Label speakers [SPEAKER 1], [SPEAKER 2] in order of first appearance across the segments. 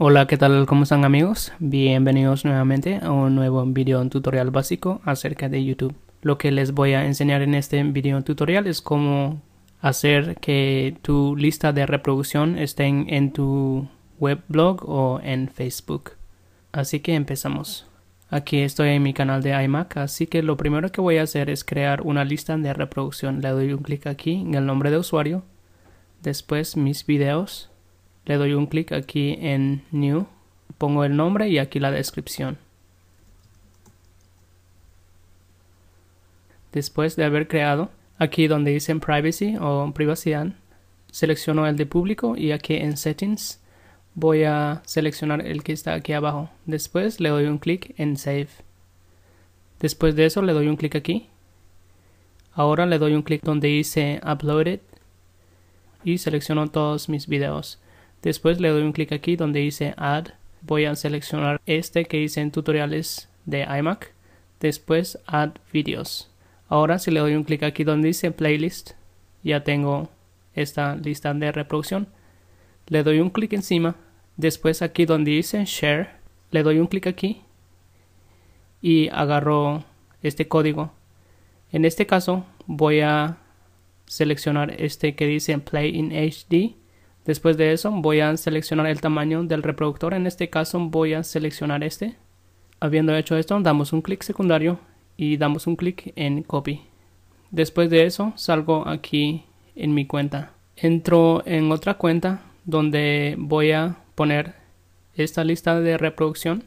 [SPEAKER 1] Hola, ¿qué tal? ¿Cómo están amigos? Bienvenidos nuevamente a un nuevo video tutorial básico acerca de YouTube. Lo que les voy a enseñar en este video tutorial es cómo hacer que tu lista de reproducción esté en tu web blog o en Facebook. Así que empezamos. Aquí estoy en mi canal de iMac, así que lo primero que voy a hacer es crear una lista de reproducción. Le doy un clic aquí en el nombre de usuario, después mis videos, le doy un clic aquí en New, pongo el nombre y aquí la descripción. Después de haber creado, aquí donde dice Privacy o Privacidad, selecciono el de Público y aquí en Settings voy a seleccionar el que está aquí abajo. Después le doy un clic en Save. Después de eso le doy un clic aquí. Ahora le doy un clic donde dice Uploaded y selecciono todos mis videos. Después le doy un clic aquí donde dice Add. Voy a seleccionar este que dice tutoriales de iMac. Después Add Videos. Ahora si le doy un clic aquí donde dice Playlist, ya tengo esta lista de reproducción. Le doy un clic encima. Después aquí donde dice Share, le doy un clic aquí y agarro este código. En este caso voy a seleccionar este que dice Play in HD Después de eso voy a seleccionar el tamaño del reproductor, en este caso voy a seleccionar este. Habiendo hecho esto damos un clic secundario y damos un clic en copy. Después de eso salgo aquí en mi cuenta. Entro en otra cuenta donde voy a poner esta lista de reproducción.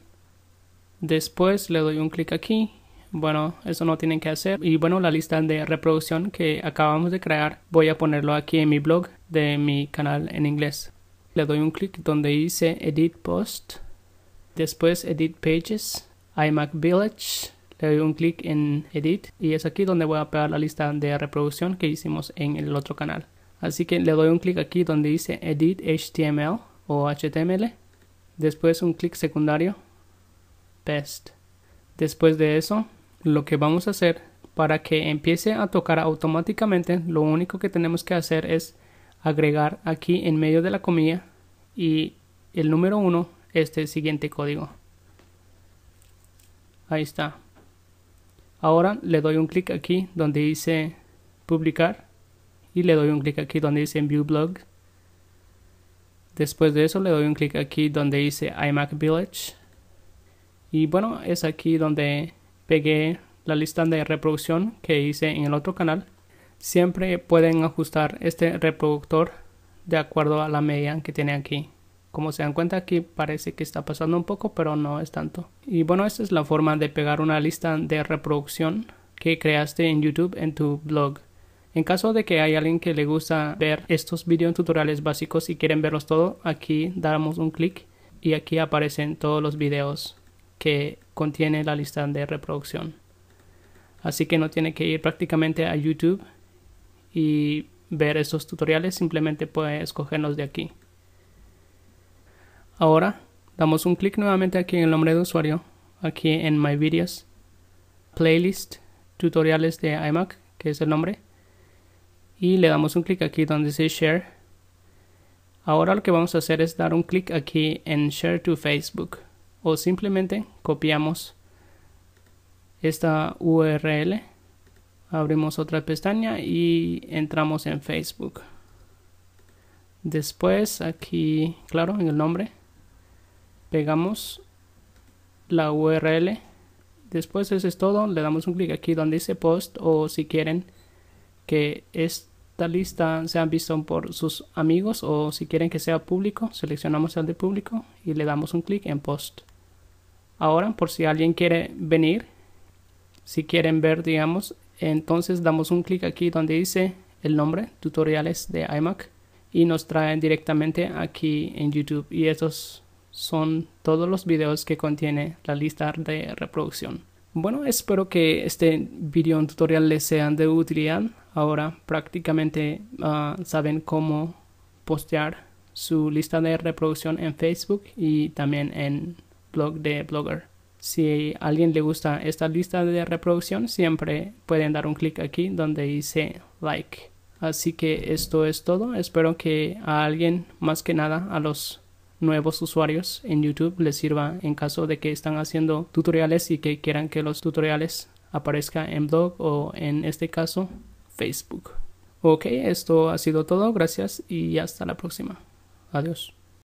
[SPEAKER 1] Después le doy un clic aquí bueno, eso no tienen que hacer. Y bueno, la lista de reproducción que acabamos de crear voy a ponerlo aquí en mi blog de mi canal en inglés. Le doy un clic donde dice Edit Post. Después Edit Pages. iMac Village. Le doy un clic en Edit y es aquí donde voy a pegar la lista de reproducción que hicimos en el otro canal. Así que le doy un clic aquí donde dice Edit HTML o HTML. Después un clic secundario. Paste. Después de eso, lo que vamos a hacer para que empiece a tocar automáticamente lo único que tenemos que hacer es agregar aquí en medio de la comilla y el número 1 este siguiente código ahí está ahora le doy un clic aquí donde dice publicar y le doy un clic aquí donde dice view blog después de eso le doy un clic aquí donde dice iMac Village y bueno es aquí donde pegué la lista de reproducción que hice en el otro canal. Siempre pueden ajustar este reproductor de acuerdo a la media que tiene aquí. Como se dan cuenta aquí parece que está pasando un poco pero no es tanto. Y bueno esta es la forma de pegar una lista de reproducción que creaste en YouTube en tu blog. En caso de que hay alguien que le gusta ver estos videos tutoriales básicos y quieren verlos todo, aquí damos un clic y aquí aparecen todos los videos que contiene la lista de reproducción. Así que no tiene que ir prácticamente a YouTube y ver esos tutoriales, simplemente puede escogerlos de aquí. Ahora damos un clic nuevamente aquí en el nombre de usuario, aquí en My Videos, Playlist, Tutoriales de iMac, que es el nombre, y le damos un clic aquí donde dice Share. Ahora lo que vamos a hacer es dar un clic aquí en Share to Facebook o simplemente copiamos esta URL, abrimos otra pestaña y entramos en Facebook. Después aquí, claro, en el nombre, pegamos la URL. Después eso es todo, le damos un clic aquí donde dice post o si quieren que esta lista sea vista por sus amigos o si quieren que sea público, seleccionamos el de público y le damos un clic en post ahora por si alguien quiere venir, si quieren ver, digamos, entonces damos un clic aquí donde dice el nombre, tutoriales de iMac, y nos traen directamente aquí en YouTube. Y esos son todos los videos que contiene la lista de reproducción. Bueno, espero que este video tutorial les sea de utilidad. Ahora prácticamente ah, saben cómo postear su lista de reproducción en Facebook y también en blog de Blogger. Si a alguien le gusta esta lista de reproducción, siempre pueden dar un clic aquí donde dice like. Así que esto es todo. Espero que a alguien, más que nada a los nuevos usuarios en YouTube, les sirva en caso de que están haciendo tutoriales y que quieran que los tutoriales aparezcan en blog o en este caso Facebook. Ok, esto ha sido todo. Gracias y hasta la próxima. Adiós.